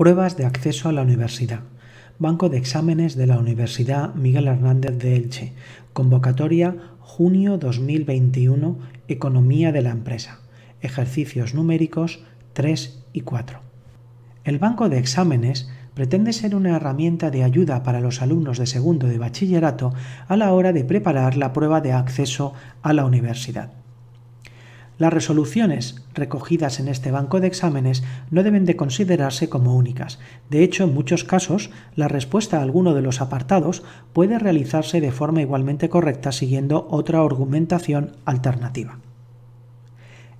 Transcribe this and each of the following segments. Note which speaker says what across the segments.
Speaker 1: Pruebas de acceso a la universidad. Banco de Exámenes de la Universidad Miguel Hernández de Elche. Convocatoria junio 2021. Economía de la empresa. Ejercicios numéricos 3 y 4. El Banco de Exámenes pretende ser una herramienta de ayuda para los alumnos de segundo de bachillerato a la hora de preparar la prueba de acceso a la universidad. Las resoluciones recogidas en este banco de exámenes no deben de considerarse como únicas. De hecho, en muchos casos, la respuesta a alguno de los apartados puede realizarse de forma igualmente correcta siguiendo otra argumentación alternativa.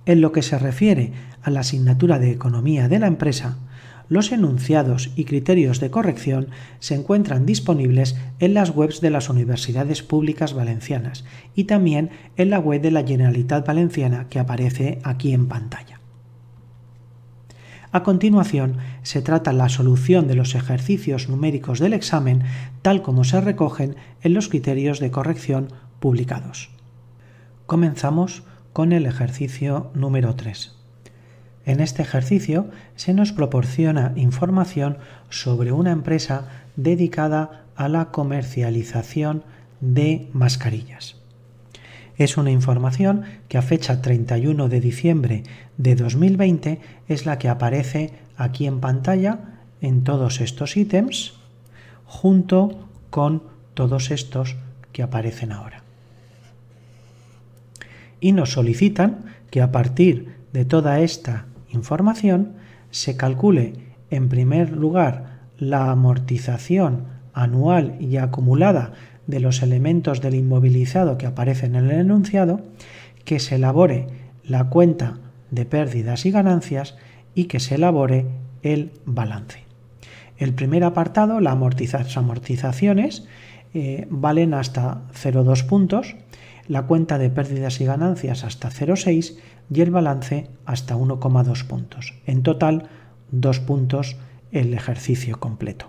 Speaker 1: En lo que se refiere a la asignatura de Economía de la empresa, los enunciados y criterios de corrección se encuentran disponibles en las webs de las universidades públicas valencianas y también en la web de la Generalitat Valenciana que aparece aquí en pantalla. A continuación, se trata la solución de los ejercicios numéricos del examen tal como se recogen en los criterios de corrección publicados. Comenzamos con el ejercicio número 3. En este ejercicio se nos proporciona información sobre una empresa dedicada a la comercialización de mascarillas. Es una información que a fecha 31 de diciembre de 2020 es la que aparece aquí en pantalla en todos estos ítems junto con todos estos que aparecen ahora. Y nos solicitan que a partir de toda esta información, se calcule en primer lugar la amortización anual y acumulada de los elementos del inmovilizado que aparecen en el enunciado, que se elabore la cuenta de pérdidas y ganancias y que se elabore el balance. El primer apartado, la las amortizaciones, eh, valen hasta 0,2 puntos, la cuenta de pérdidas y ganancias hasta 0,6, y el balance hasta 1,2 puntos. En total, 2 puntos el ejercicio completo.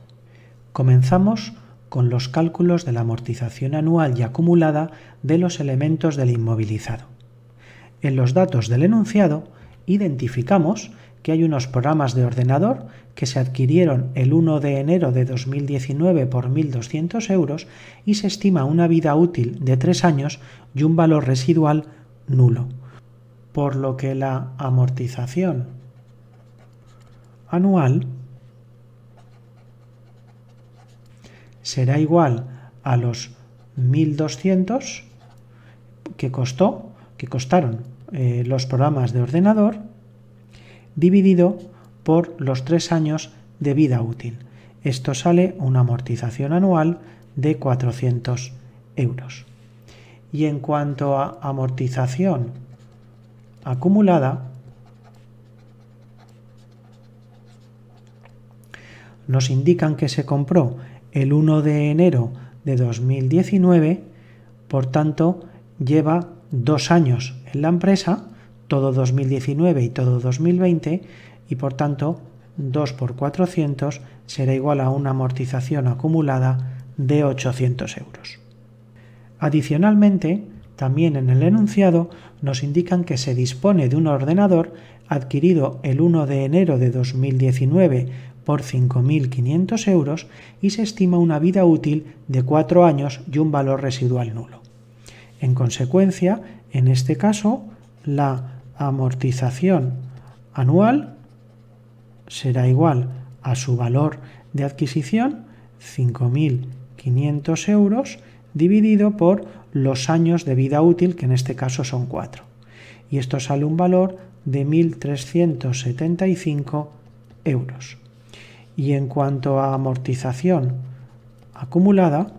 Speaker 1: Comenzamos con los cálculos de la amortización anual y acumulada de los elementos del inmovilizado. En los datos del enunciado, identificamos que hay unos programas de ordenador que se adquirieron el 1 de enero de 2019 por 1.200 euros y se estima una vida útil de 3 años y un valor residual nulo por lo que la amortización anual será igual a los 1200 que costó, que costaron eh, los programas de ordenador dividido por los tres años de vida útil. Esto sale una amortización anual de 400 euros. Y en cuanto a amortización acumulada nos indican que se compró el 1 de enero de 2019, por tanto lleva dos años en la empresa, todo 2019 y todo 2020, y por tanto 2 por 400 será igual a una amortización acumulada de 800 euros. Adicionalmente, también en el enunciado nos indican que se dispone de un ordenador adquirido el 1 de enero de 2019 por 5.500 euros y se estima una vida útil de 4 años y un valor residual nulo. En consecuencia, en este caso, la amortización anual será igual a su valor de adquisición, 5.500 euros, dividido por los años de vida útil, que en este caso son 4. Y esto sale un valor de 1.375 euros. Y en cuanto a amortización acumulada,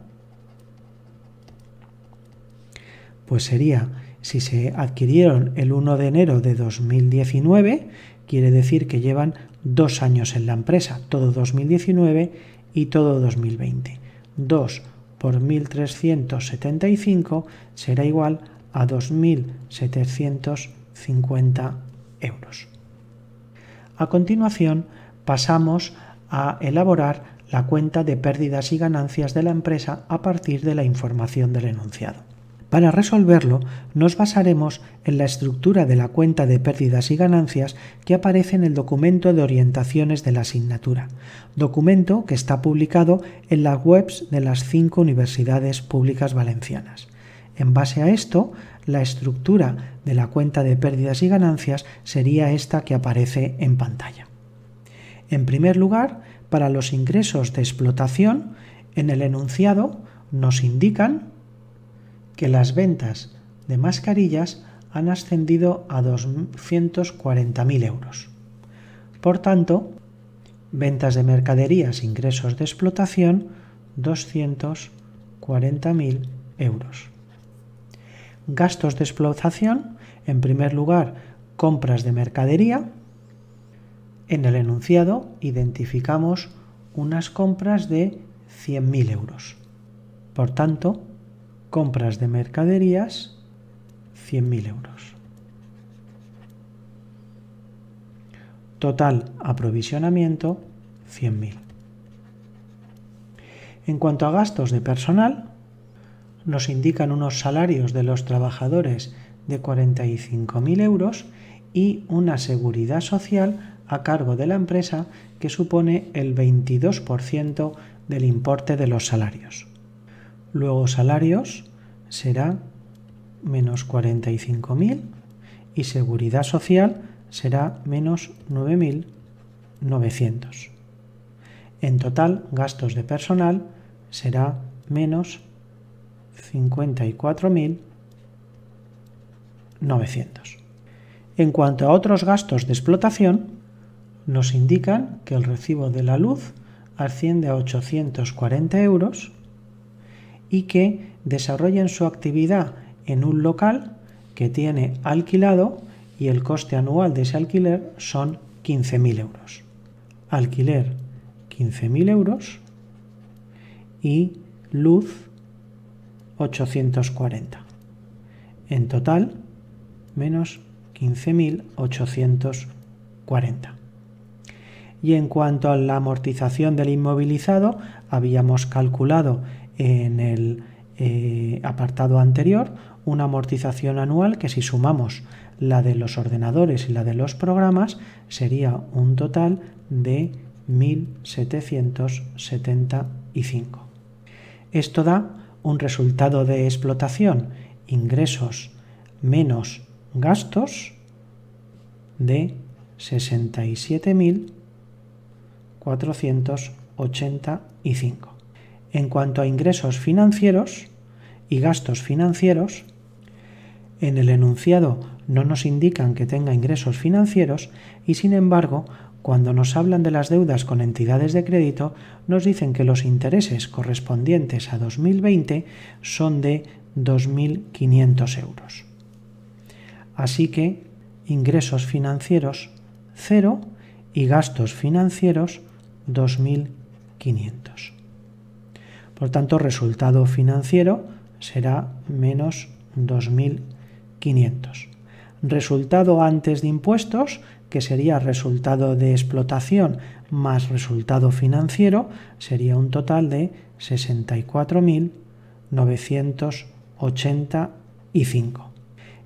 Speaker 1: pues sería, si se adquirieron el 1 de enero de 2019, quiere decir que llevan dos años en la empresa, todo 2019 y todo 2020. Dos por 1.375 será igual a 2.750 euros. A continuación, pasamos a elaborar la cuenta de pérdidas y ganancias de la empresa a partir de la información del enunciado. Para resolverlo, nos basaremos en la estructura de la cuenta de pérdidas y ganancias que aparece en el documento de orientaciones de la asignatura, documento que está publicado en las webs de las cinco universidades públicas valencianas. En base a esto, la estructura de la cuenta de pérdidas y ganancias sería esta que aparece en pantalla. En primer lugar, para los ingresos de explotación, en el enunciado nos indican que las ventas de mascarillas han ascendido a 240.000 euros. Por tanto, ventas de mercaderías, ingresos de explotación, 240.000 euros. Gastos de explotación, en primer lugar, compras de mercadería. En el enunciado identificamos unas compras de 100.000 euros. Por tanto, compras de mercaderías, 100.000 euros. Total aprovisionamiento, 100.000. En cuanto a gastos de personal, nos indican unos salarios de los trabajadores de 45.000 euros y una seguridad social a cargo de la empresa que supone el 22% del importe de los salarios. Luego salarios será menos 45.000 y seguridad social será menos 9.900. En total, gastos de personal será menos 54.900. En cuanto a otros gastos de explotación, nos indican que el recibo de la luz asciende a 840 euros y que desarrollen su actividad en un local que tiene alquilado y el coste anual de ese alquiler son 15.000 euros. Alquiler 15.000 euros y luz 840. En total, menos 15.840. Y en cuanto a la amortización del inmovilizado, habíamos calculado en el eh, apartado anterior una amortización anual que si sumamos la de los ordenadores y la de los programas sería un total de 1775. Esto da un resultado de explotación, ingresos menos gastos de 67.485 en cuanto a ingresos financieros y gastos financieros, en el enunciado no nos indican que tenga ingresos financieros y sin embargo, cuando nos hablan de las deudas con entidades de crédito, nos dicen que los intereses correspondientes a 2020 son de 2.500 euros. Así que ingresos financieros 0 y gastos financieros 2.500. Por tanto, resultado financiero será menos 2.500. Resultado antes de impuestos, que sería resultado de explotación más resultado financiero, sería un total de 64.985.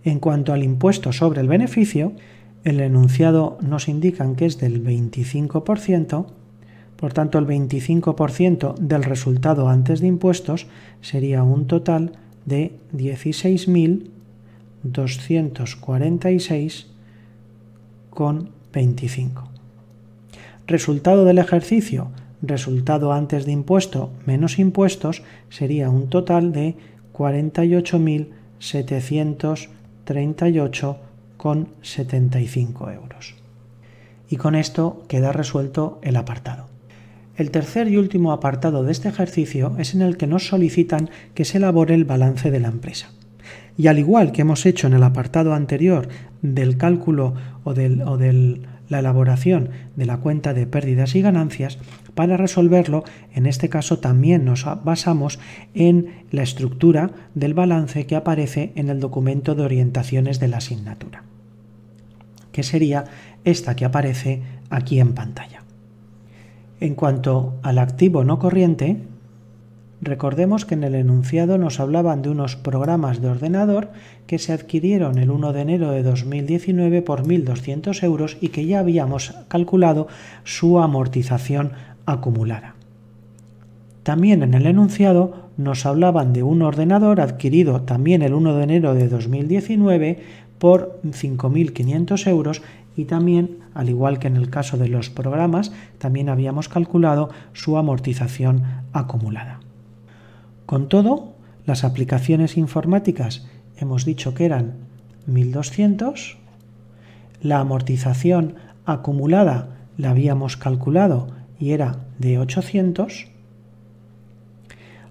Speaker 1: En cuanto al impuesto sobre el beneficio, el enunciado nos indica que es del 25%, por tanto, el 25% del resultado antes de impuestos sería un total de 16.246,25. Resultado del ejercicio, resultado antes de impuesto menos impuestos sería un total de 48.738,75 euros. Y con esto queda resuelto el apartado. El tercer y último apartado de este ejercicio es en el que nos solicitan que se elabore el balance de la empresa. Y al igual que hemos hecho en el apartado anterior del cálculo o de la elaboración de la cuenta de pérdidas y ganancias, para resolverlo, en este caso también nos basamos en la estructura del balance que aparece en el documento de orientaciones de la asignatura, que sería esta que aparece aquí en pantalla. En cuanto al activo no corriente, recordemos que en el enunciado nos hablaban de unos programas de ordenador que se adquirieron el 1 de enero de 2019 por 1.200 euros y que ya habíamos calculado su amortización acumulada. También en el enunciado nos hablaban de un ordenador adquirido también el 1 de enero de 2019 por 5.500 euros y también, al igual que en el caso de los programas, también habíamos calculado su amortización acumulada. Con todo, las aplicaciones informáticas hemos dicho que eran 1200, la amortización acumulada la habíamos calculado y era de 800,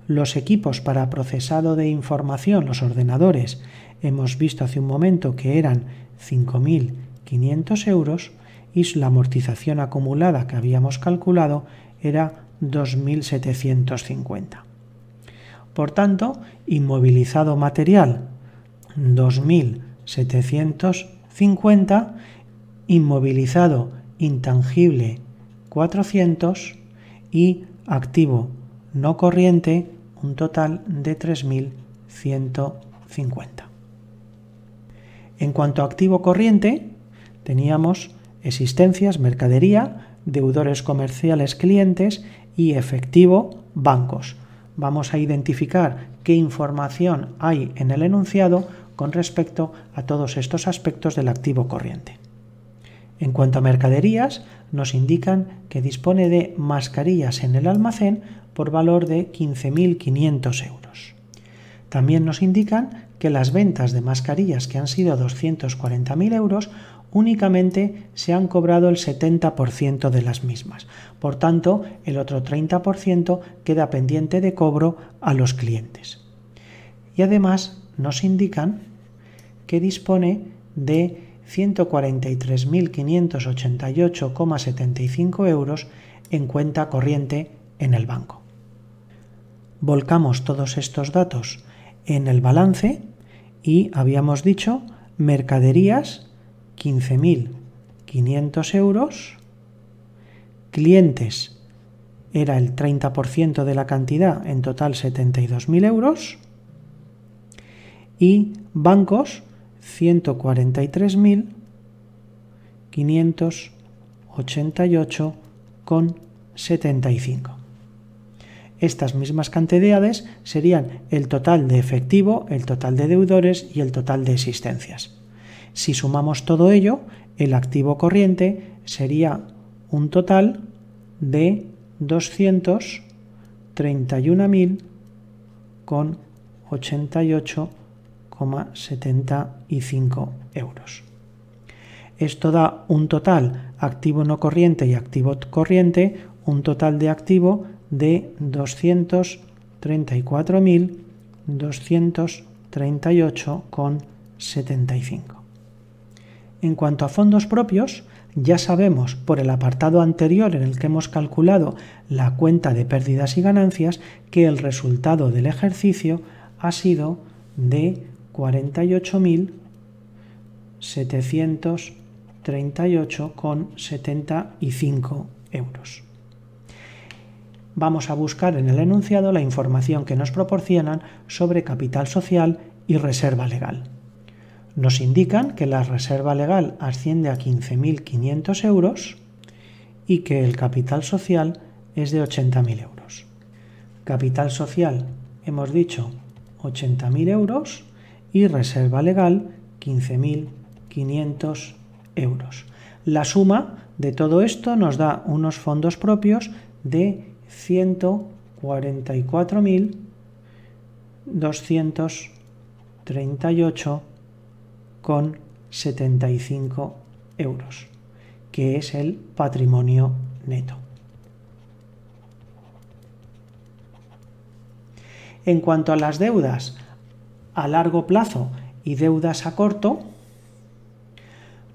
Speaker 1: los equipos para procesado de información, los ordenadores, hemos visto hace un momento que eran 5000 500 euros y la amortización acumulada que habíamos calculado era 2.750. Por tanto, inmovilizado material 2.750, inmovilizado intangible 400 y activo no corriente un total de 3.150. En cuanto a activo corriente, Teníamos existencias, mercadería, deudores comerciales, clientes y efectivo, bancos. Vamos a identificar qué información hay en el enunciado con respecto a todos estos aspectos del activo corriente. En cuanto a mercaderías, nos indican que dispone de mascarillas en el almacén por valor de 15.500 euros. También nos indican que las ventas de mascarillas que han sido 240.000 euros únicamente se han cobrado el 70% de las mismas. Por tanto, el otro 30% queda pendiente de cobro a los clientes. Y además nos indican que dispone de 143.588,75 euros en cuenta corriente en el banco. Volcamos todos estos datos en el balance y habíamos dicho mercaderías 15.500 euros. Clientes era el 30% de la cantidad, en total 72.000 euros. Y bancos, 143.588,75. Estas mismas cantidades serían el total de efectivo, el total de deudores y el total de existencias. Si sumamos todo ello, el activo corriente sería un total de 231.088,75 euros. Esto da un total activo no corriente y activo corriente, un total de activo de 234.238,75. En cuanto a fondos propios, ya sabemos por el apartado anterior en el que hemos calculado la cuenta de pérdidas y ganancias que el resultado del ejercicio ha sido de 48.738,75 euros. Vamos a buscar en el enunciado la información que nos proporcionan sobre capital social y reserva legal nos indican que la reserva legal asciende a 15.500 euros y que el capital social es de 80.000 euros. Capital social, hemos dicho, 80.000 euros y reserva legal 15.500 euros. La suma de todo esto nos da unos fondos propios de 144.238 con 75 euros, que es el patrimonio neto. En cuanto a las deudas a largo plazo y deudas a corto,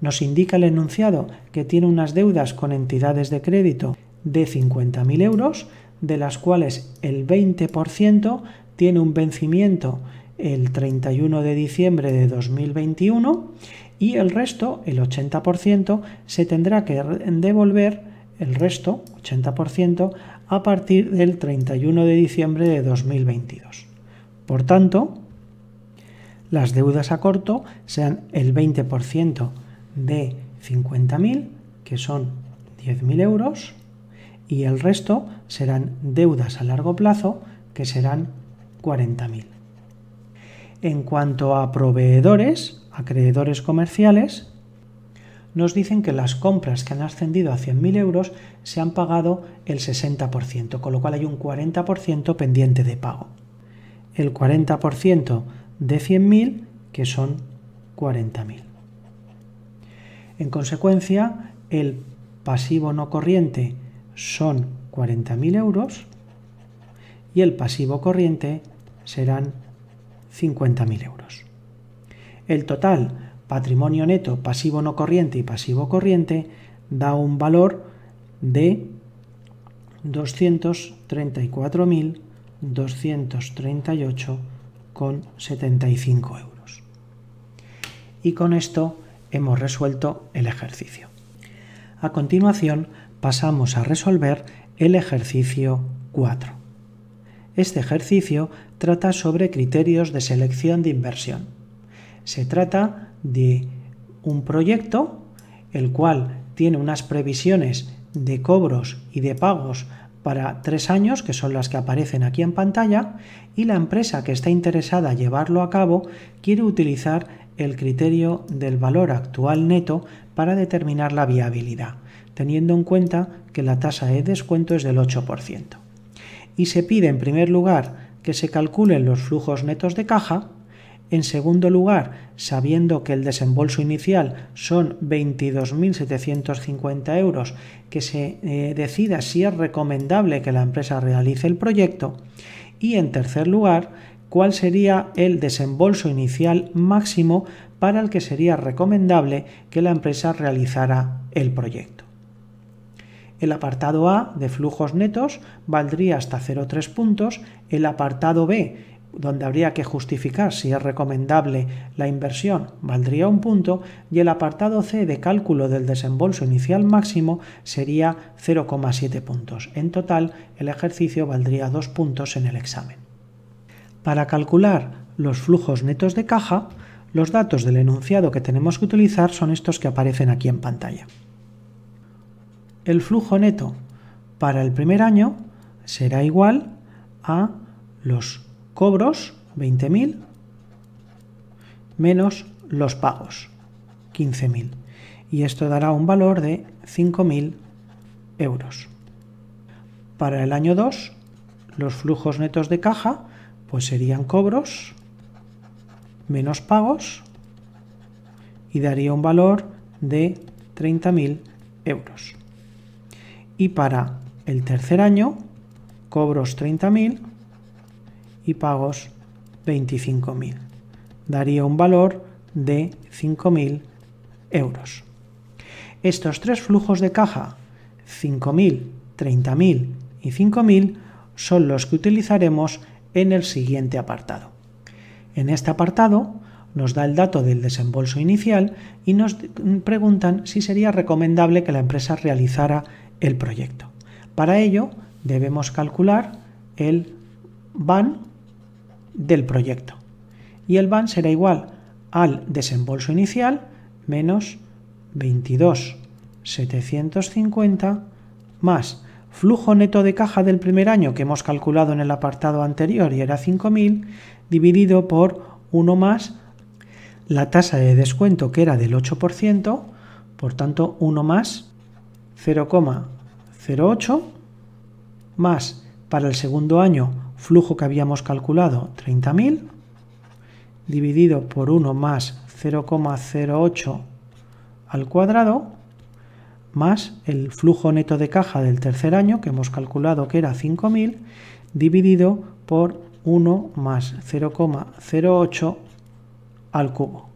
Speaker 1: nos indica el enunciado que tiene unas deudas con entidades de crédito de 50.000 euros, de las cuales el 20% tiene un vencimiento el 31 de diciembre de 2021 y el resto, el 80%, se tendrá que devolver el resto, 80%, a partir del 31 de diciembre de 2022. Por tanto, las deudas a corto sean el 20% de 50.000, que son 10.000 euros, y el resto serán deudas a largo plazo, que serán 40.000. En cuanto a proveedores, acreedores comerciales, nos dicen que las compras que han ascendido a 100.000 euros se han pagado el 60%, con lo cual hay un 40% pendiente de pago. El 40% de 100.000, que son 40.000. En consecuencia, el pasivo no corriente son 40.000 euros y el pasivo corriente serán 50.000 euros. El total patrimonio neto pasivo no corriente y pasivo corriente da un valor de 234.238,75 euros. Y con esto hemos resuelto el ejercicio. A continuación pasamos a resolver el ejercicio 4. Este ejercicio trata sobre criterios de selección de inversión. Se trata de un proyecto el cual tiene unas previsiones de cobros y de pagos para tres años, que son las que aparecen aquí en pantalla, y la empresa que está interesada en llevarlo a cabo quiere utilizar el criterio del valor actual neto para determinar la viabilidad, teniendo en cuenta que la tasa de descuento es del 8% y se pide en primer lugar que se calculen los flujos netos de caja, en segundo lugar, sabiendo que el desembolso inicial son 22.750 euros, que se eh, decida si es recomendable que la empresa realice el proyecto. Y en tercer lugar, cuál sería el desembolso inicial máximo para el que sería recomendable que la empresa realizara el proyecto. El apartado A de flujos netos valdría hasta 0,3 puntos, el apartado B donde habría que justificar si es recomendable la inversión, valdría un punto, y el apartado C de cálculo del desembolso inicial máximo sería 0,7 puntos. En total, el ejercicio valdría dos puntos en el examen. Para calcular los flujos netos de caja, los datos del enunciado que tenemos que utilizar son estos que aparecen aquí en pantalla el flujo neto para el primer año será igual a los cobros, 20.000, menos los pagos, 15.000. Y esto dará un valor de 5.000 euros. Para el año 2, los flujos netos de caja pues serían cobros menos pagos y daría un valor de 30.000 euros y para el tercer año cobros 30.000 y pagos 25.000. Daría un valor de 5.000 euros. Estos tres flujos de caja, 5.000, 30.000 y 5.000, son los que utilizaremos en el siguiente apartado. En este apartado nos da el dato del desembolso inicial y nos preguntan si sería recomendable que la empresa realizara el proyecto. Para ello debemos calcular el BAN del proyecto. Y el BAN será igual al desembolso inicial menos 22,750 más flujo neto de caja del primer año que hemos calculado en el apartado anterior y era 5.000 dividido por 1 más la tasa de descuento que era del 8%, por tanto 1 más 0,08 más para el segundo año flujo que habíamos calculado 30.000 dividido por 1 más 0,08 al cuadrado más el flujo neto de caja del tercer año que hemos calculado que era 5.000 dividido por 1 más 0,08 al cubo.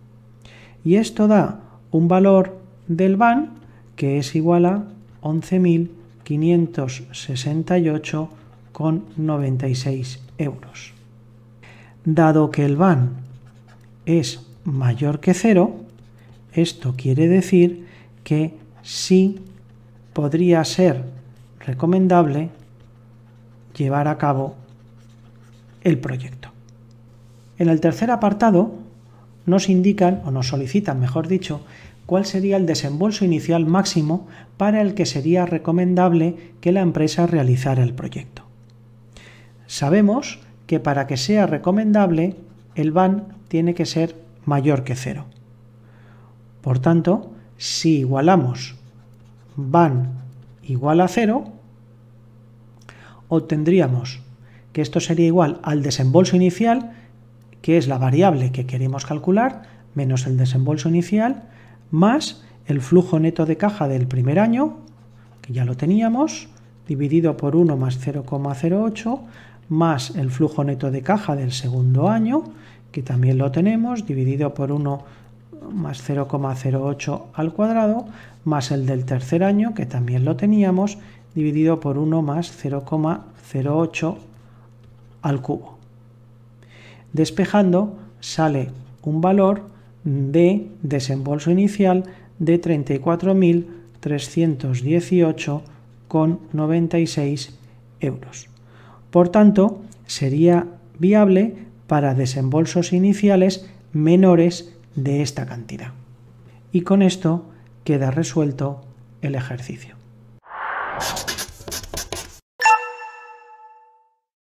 Speaker 1: Y esto da un valor del BAN que es igual a 11.568,96 euros. Dado que el BAN es mayor que cero, esto quiere decir que sí podría ser recomendable llevar a cabo el proyecto. En el tercer apartado nos indican, o nos solicitan, mejor dicho, cuál sería el desembolso inicial máximo para el que sería recomendable que la empresa realizara el proyecto. Sabemos que para que sea recomendable, el VAN tiene que ser mayor que cero. Por tanto, si igualamos VAN igual a cero, obtendríamos que esto sería igual al desembolso inicial, que es la variable que queremos calcular, menos el desembolso inicial, más el flujo neto de caja del primer año, que ya lo teníamos, dividido por 1 más 0,08, más el flujo neto de caja del segundo año, que también lo tenemos, dividido por 1 más 0,08 al cuadrado, más el del tercer año, que también lo teníamos, dividido por 1 más 0,08 al cubo. Despejando sale un valor de desembolso inicial de 34.318,96 euros. Por tanto, sería viable para desembolsos iniciales menores de esta cantidad. Y con esto queda resuelto el ejercicio.